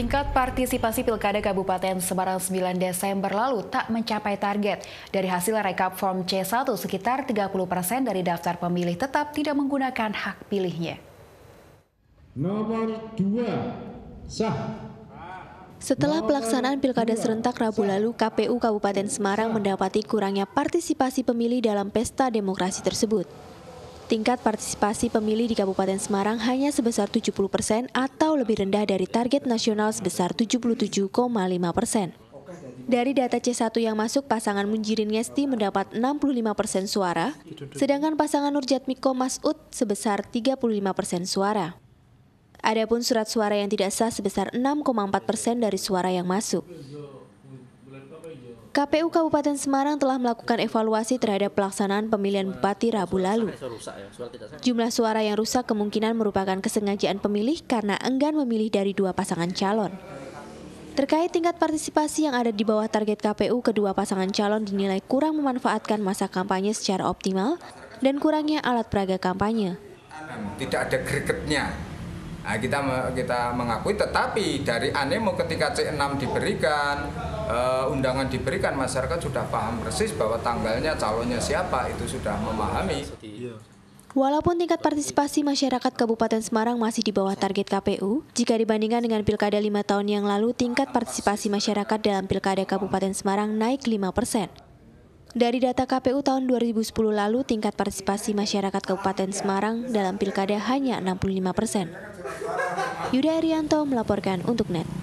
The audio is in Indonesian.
Tingkat partisipasi Pilkada Kabupaten Semarang 9 Desember lalu tak mencapai target. Dari hasil rekap Form C1, sekitar 30 persen dari daftar pemilih tetap tidak menggunakan hak pilihnya. Nomor 2, sah. Setelah pelaksanaan pilkada serentak Rabu lalu, KPU Kabupaten Semarang mendapati kurangnya partisipasi pemilih dalam pesta demokrasi tersebut. Tingkat partisipasi pemilih di Kabupaten Semarang hanya sebesar 70 persen atau lebih rendah dari target nasional sebesar 77,5 persen. Dari data C1 yang masuk, pasangan Munjirin Ngesti mendapat 65 persen suara, sedangkan pasangan Nurjat Nurjatmiko Masud sebesar 35 persen suara. Adapun surat suara yang tidak sah sebesar 6,4 persen dari suara yang masuk. KPU Kabupaten Semarang telah melakukan evaluasi terhadap pelaksanaan pemilihan bupati Rabu lalu. Jumlah suara yang rusak kemungkinan merupakan kesengajaan pemilih karena enggan memilih dari dua pasangan calon. Terkait tingkat partisipasi yang ada di bawah target KPU, kedua pasangan calon dinilai kurang memanfaatkan masa kampanye secara optimal dan kurangnya alat peraga kampanye. Tidak ada gregetnya, Nah, kita kita mengakui tetapi dari animo ketika C6 diberikan, uh, undangan diberikan masyarakat sudah paham persis bahwa tanggalnya calonnya siapa itu sudah memahami. Iya. Walaupun tingkat partisipasi masyarakat Kabupaten Semarang masih di bawah target KPU, jika dibandingkan dengan pilkada lima tahun yang lalu, tingkat partisipasi masyarakat dalam pilkada Kabupaten Semarang naik 5 persen. Dari data KPU tahun 2010 lalu, tingkat partisipasi masyarakat Kabupaten Semarang dalam pilkada hanya 65 persen. Yuda Arianto melaporkan untuk NET.